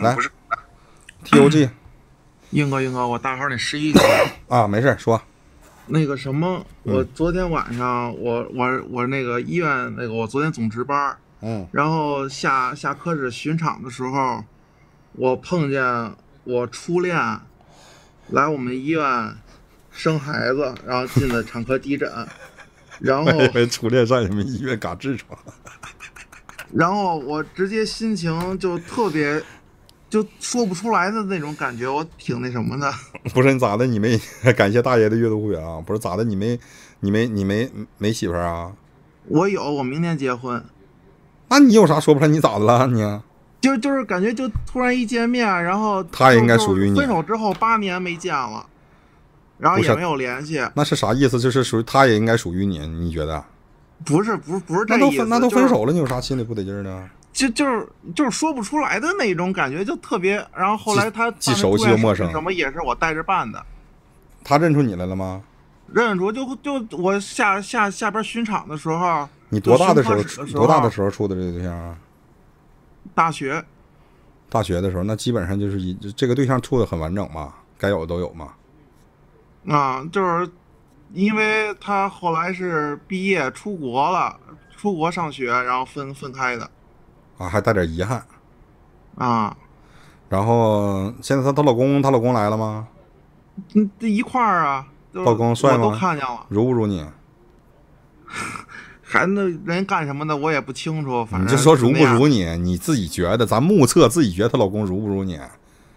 来，不是 T O G，英哥，英哥，我大号那试一试啊，没事说那个什么，我昨天晚上，我我我那个医院那个，我昨天总值班，嗯，然后下下科室巡场的时候，我碰见我初恋来我们医院生孩子，然后进了产科急诊，然后 初恋在你们医院嘎痔疮，然后我直接心情就特别。就说不出来的那种感觉，我挺那什么的。不是你咋的？你没感谢大爷的阅读会员啊？不是咋的？你没，你没，你没没媳妇儿啊？我有，我明天结婚。那你有啥说不出来？你咋的了？你？就就是感觉就突然一见面，然后他也应该属于你。分手之后八年没见了，然后也没有联系。那是啥意思？就是属于他也应该属于你？你觉得？不是不是不是这意思。那都分那都分手了，你有啥心里不得劲儿呢？就就是就是说不出来的那种感觉，就特别。然后后来他，既熟悉又陌生。什么也是我带着办的。他认出你来了吗？认出就就我下下下边巡场的时候。你多大的时候？多大的时候处的这个对象？啊？大学。大学的时候，那基本上就是一这个对象处的很完整嘛，该有的都有嘛。啊，就是，因为他后来是毕业出国了，出国上学，然后分分开的。啊，还带点遗憾，啊，然后现在她她老公她老公来了吗？嗯，这一块儿啊，老公帅吗？都看见了，如不如你？还那人干什么的我也不清楚，反正你就说如不如你，你自己觉得，咱目测自己觉得她老公如不如你？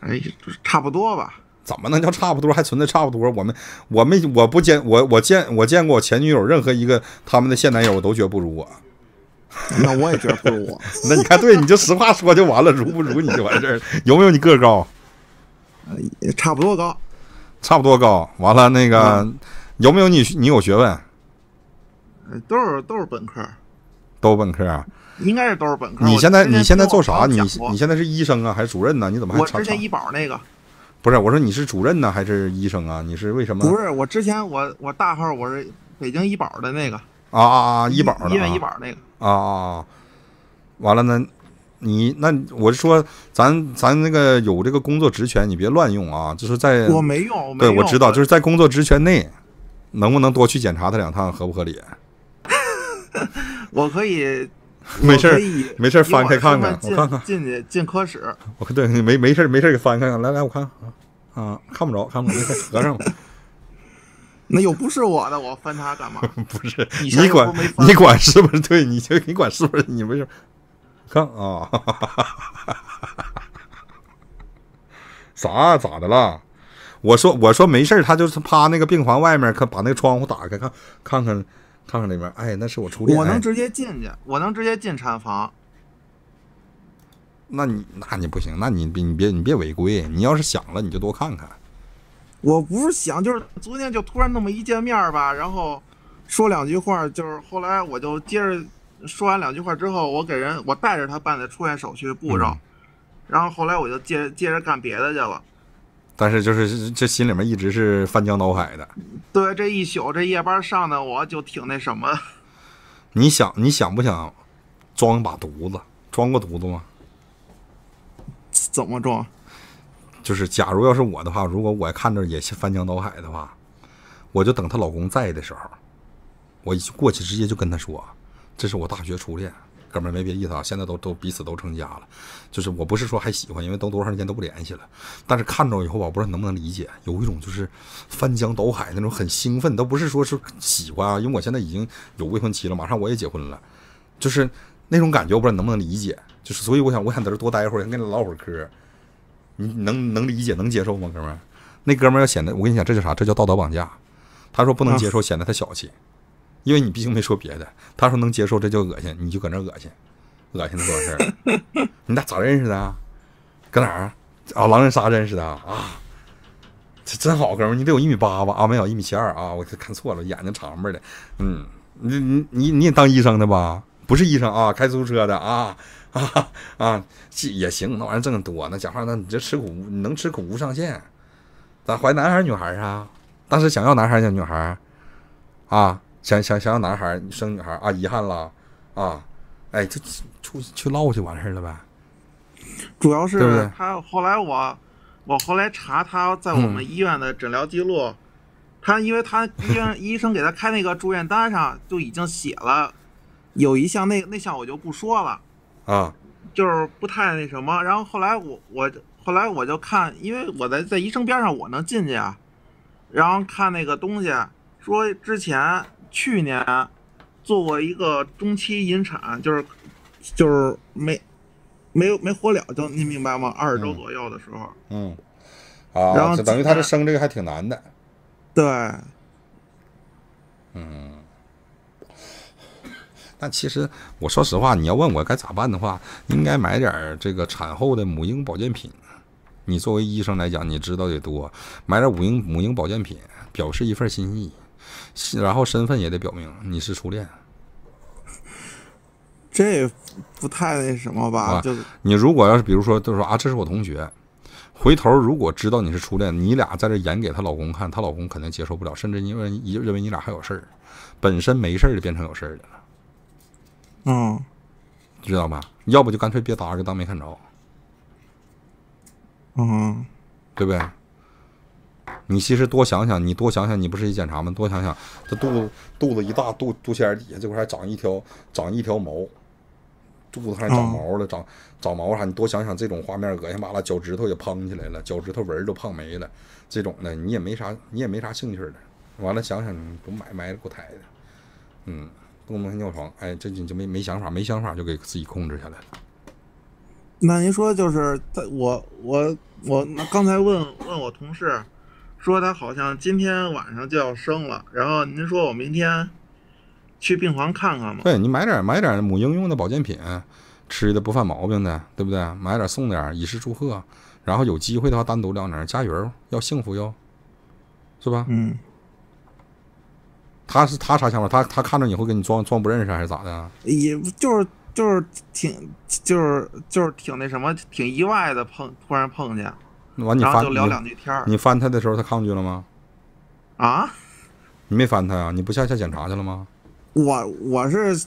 哎呀，差不多吧。怎么能叫差不多？还存在差不多？我们我们我不见我我见我见过我前女友任何一个他们的现男友，我都觉得不如我。那我也觉得不如我。那你看，对，你就实话说就完了，如不如你就完事儿了。有没有你个高？呃，差不多高。差不多高。完了，那个有没有你？你有学问？都是都是本科。都本科。应该是都是本科。你现在你现在做啥？你你现在是医生啊，还是主任呢？你怎么还？我之前医保那个。不是，我说你是主任呢，还是医生啊？你是为什么？不是，我之前我我大号我是北京医保的那个。啊啊啊！医保的医院医保那个。啊啊！啊！完了，呢，你那我是说，咱咱那个有这个工作职权，你别乱用啊！就是在我没用，对我知道，就是在工作职权内，能不能多去检查他两趟，合不合理？我可以，没事儿，没事儿，翻开看看，我看看，进去进科室，我对没没事儿，没事儿，给翻看看，来来，我看看啊看不着，看不着，合上了。那又 不是我的，我翻他干嘛？不是，你管你管是不是？对，你就你管是不是？你没事，看啊！啥？咋的了？我说我说没事，他就是趴那个病房外面，可把那个窗户打开，看看看，看看里面。哎，那是我处理。我能直接进去？我能直接进产房？那你那你不行，那你别你别你别违规。你要是想了，你就多看看。我不是想，就是昨天就突然那么一见面吧，然后说两句话，就是后来我就接着说完两句话之后，我给人我带着他办的出院手续步骤，然后后来我就接接着干别的去了。但是就是这心里面一直是翻江倒海的。对，这一宿这夜班上的我就挺那什么。你想，你想不想装把犊子？装过犊子吗？怎么装？就是，假如要是我的话，如果我看着也翻江倒海的话，我就等她老公在的时候，我过去直接就跟她说：“这是我大学初恋，哥们儿，没别意思啊。”现在都都彼此都成家了，就是我不是说还喜欢，因为都多长时间都不联系了。但是看着以后吧，不知道能不能理解，有一种就是翻江倒海那种很兴奋，都不是说是喜欢啊，因为我现在已经有未婚妻了，马上我也结婚了，就是那种感觉，我不知道能不能理解。就是所以我想，我想在这多待一会儿，跟你唠会儿嗑。你能能理解能接受吗，哥们儿？那哥们儿要显得我跟你讲，这叫啥？这叫道德绑架。他说不能接受，显得他小气，因为你毕竟没说别的。他说能接受，这叫恶心，你就搁那恶心，恶心那桩事儿。你俩咋认识的？搁哪儿啊？狼人杀认识的啊。这真好，哥们儿，你得有一米八吧？啊，没有，一米七二啊，我看错了，眼睛长巴的。嗯，你你你你也当医生的吧？不是医生啊，开出租车的啊。啊 啊，也行，那玩意儿挣得多。那讲话，那你这吃苦，能吃苦无上限。咱怀男孩儿女孩儿啊？当时想要男孩儿，要女孩儿啊？想想想要男孩儿，生女孩儿啊？遗憾了啊？哎，就出去唠就完事儿了呗。主要是他后来我我后来查他在我们医院的诊疗记录，他因为他医院 医生给他开那个住院单上就已经写了有一项那那项我就不说了。啊，就是不太那什么，然后后来我我后来我就看，因为我在在医生边上，我能进去啊，然后看那个东西，说之前去年做过一个中期引产，就是就是没没没活了，就您明白吗？二十周左右的时候，嗯，啊，然后等于他这生这个还挺难的，对，嗯。但其实我说实话，你要问我该咋办的话，应该买点这个产后的母婴保健品。你作为医生来讲，你知道的多，买点母婴母婴保健品，表示一份心意。然后身份也得表明你是初恋。这不太那什么吧？就你如果要是比如说就说啊，这是我同学。回头如果知道你是初恋，你俩在这演给她老公看，她老公肯定接受不了，甚至你认为认为你俩还有事儿，本身没事儿就变成有事儿了。嗯，知道吧？要不就干脆别搭，就当没看着。嗯，对不对？你其实多想想，你多想想，你不是一检查吗？多想想，这肚子肚子一大，肚肚脐眼底下这块还长一条长一条毛，肚子还长毛了，长长毛啥？你多想想这种画面，恶心巴拉，脚趾头也胖起来了，脚趾头纹都胖没了，这种的你也没啥，你也没啥兴趣的。完了想想，都埋埋了，够抬的，嗯。不能尿床，哎，这你就没没想法，没想法就给自己控制下来了。那您说就是他，我我我那刚才问问我同事，说他好像今天晚上就要生了，然后您说我明天去病房看看吧。对，你买点买点母婴用的保健品，吃的不犯毛病的，对不对？买点送点，以示祝贺。然后有机会的话单独聊点儿，加油，要幸福哟，是吧？嗯。他是他查想法？他他看着你会跟你装装不认识还是咋的？也就是就是挺就是就是挺那什么挺意外的碰突然碰见。完你翻就聊两句天你翻他的时候他抗拒了吗？啊？你没翻他呀？你不下下检查去了吗？我我是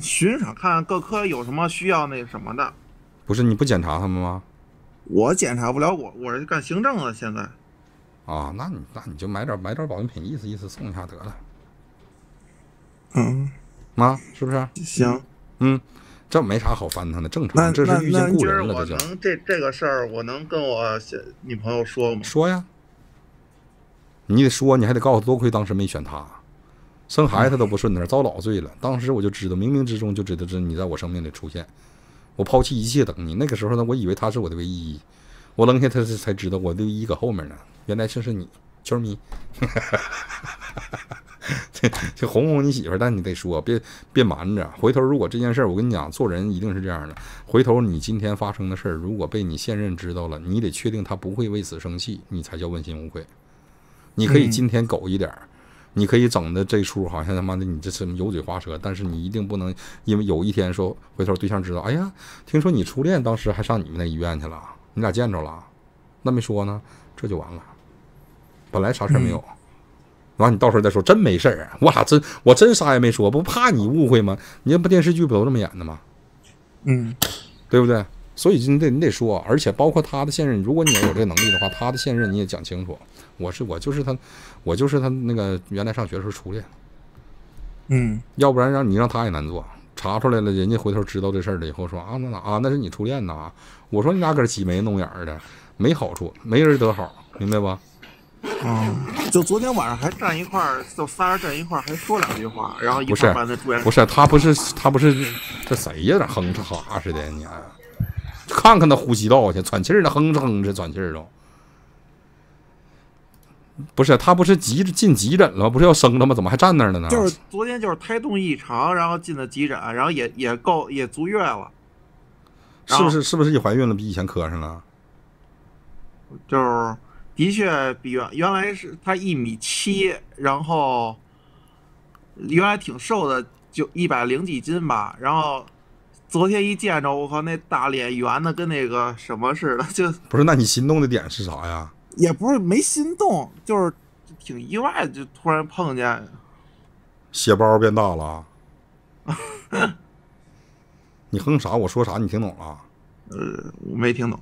巡查看各科有什么需要那什么的。不是你不检查他们吗？我检查不了，我我是干行政的现在。啊，那你那你就买点买点保健品意思意思送一下得了。嗯，妈，是不是？行，嗯，这没啥好翻腾的，正常。这是遇见故人能这这个事儿，我能跟我女朋友说吗？说呀，你得说，你还得告诉多亏当时没选她，生孩子她都不顺，那遭老罪了。当时我就知道，冥冥之中就知道，这你在我生命里出现，我抛弃一切等你。那个时候呢，我以为她是我的唯一，我扔下她才知道我的一搁后面呢，原来正是你，球迷。就哄哄你媳妇儿，但你得说，别别瞒着。回头如果这件事儿，我跟你讲，做人一定是这样的。回头你今天发生的事儿，如果被你现任知道了，你得确定他不会为此生气，你才叫问心无愧。你可以今天苟一点儿，你可以整的这出好像他妈的你这是油嘴滑舌，但是你一定不能因为有一天说回头对象知道，哎呀，听说你初恋当时还上你们那医院去了，你俩见着了，那没说呢，这就完了。本来啥事儿没有。完，你到时候再说，真没事儿啊！我俩真，我真啥也没说，不怕你误会吗？你这不电视剧不都这么演的吗？嗯，对不对？所以你得，你得说，而且包括他的现任，如果你有这个能力的话，他的现任你也讲清楚。我是我就是他，我就是他那个原来上学时候初恋。嗯，要不然让你让他也难做，查出来了，人家回头知道这事儿了以后说啊那哪啊那是你初恋呐？我说你俩这挤眉弄眼的，没好处，没人得好，明白不？哦，就昨天晚上还站一块儿，就仨人站一块儿还说两句话，然后一块儿不是他不是他不是这谁呀？这哼哧哈似的，你看，看看那呼吸道去喘气儿呢，哼哧哼哧喘气儿都。不是他不是急着进急诊了吗？不是要生了吗？怎么还站那儿了呢？就是昨天就是胎动异常，然后进了急诊，然后也也够也足月了，是不是？是不是一怀孕了比以前磕碜了？就是。的确比原原来是他一米七，然后原来挺瘦的，就一百零几斤吧。然后昨天一见着，我靠，那大脸圆的跟那个什么似的，就不是？那你心动的点是啥呀？也不是没心动，就是挺意外，就突然碰见。血包变大了？你哼啥？我说啥？你听懂了？呃，我没听懂。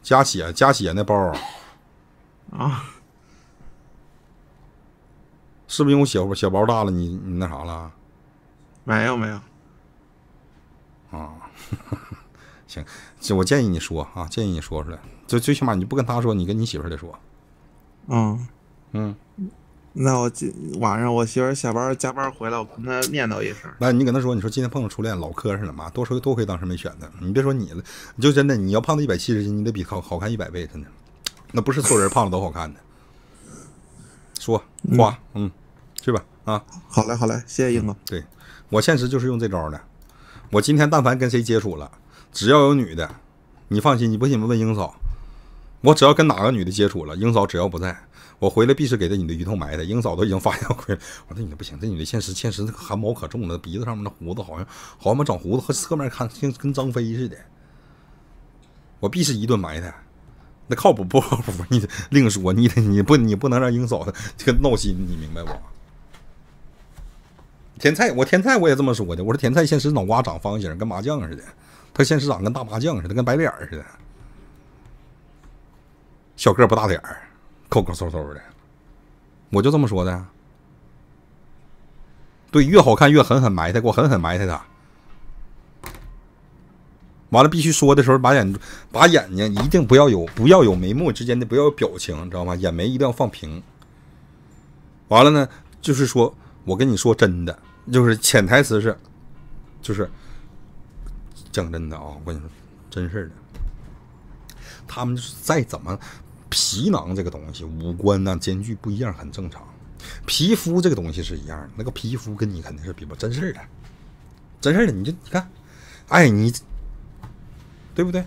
加血，加血，那包。啊，是不是因为我小小包大了？你你那啥了？没有没有。啊，行，我建议你说啊，建议你说出来，就最起码你不跟他说，你跟你媳妇儿得说。嗯嗯，那我今晚上我媳妇儿下班加班回来，我跟她念叨一声。那你跟她说，你说今天碰到初恋老磕碜了，妈多亏多亏当时没选她。你别说你了，你就真的你要胖到一百七十斤，你得比好好看一百倍，真的。那不是有人，胖了都好看的。说瓜，嗯，去吧啊！好嘞，好嘞，谢谢英嫂。对我现实就是用这招的。我今天但凡跟谁接触了，只要有女的，你放心，你不信，你问英嫂。我只要跟哪个女的接触了，英嫂只要不在我回来，必是给这女的鱼头埋汰。英嫂都已经发现我回来了，我说这女的不行，这女的现实现实汗毛可重了，鼻子上面那胡子好像好像长胡子，和侧面看像跟张飞似的，我必是一顿埋汰。那靠谱不靠谱？你另说。你你不你不能让英嫂这个闹心，你明白不？甜菜，我甜菜我也这么说的。我说甜菜现实脑瓜长方形，跟麻将似的。他现实长跟大麻将似的，跟白脸似的。小个不大点儿，抠抠搜搜的。我就这么说的。对，越好看越狠狠埋汰，给我狠狠埋汰他。完了，必须说的时候，把眼、把眼睛一定不要有，不要有眉目之间的，不要有表情，知道吗？眼眉一定要放平。完了呢，就是说我跟你说真的，就是潜台词是，就是讲真的啊，我跟你说真事儿的。他们就是再怎么皮囊这个东西，五官呢间距不一样很正常，皮肤这个东西是一样那个皮肤跟你肯定是比不真事儿的，真事儿的，你就你看，哎你。对不对？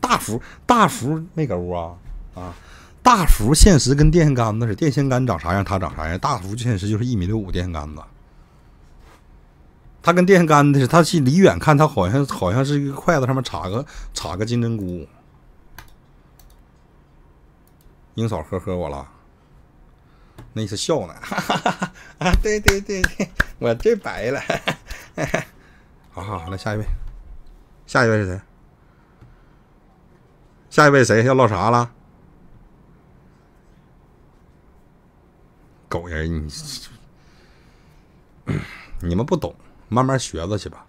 大福大福没搁屋啊啊！大福现实跟电线杆子似的，电线杆长啥样，他长啥样。大福现实就是一米六五，电线杆子。他跟电线杆子似的，他去离远看，他好像好像是一个筷子上面插个插个金针菇。英嫂呵呵我了，那意思笑呢。啊，对对对对，我最白了。好，好好，来下一位，下一位是谁？下一位谁要唠啥了？狗人，你 你们不懂，慢慢学着去吧。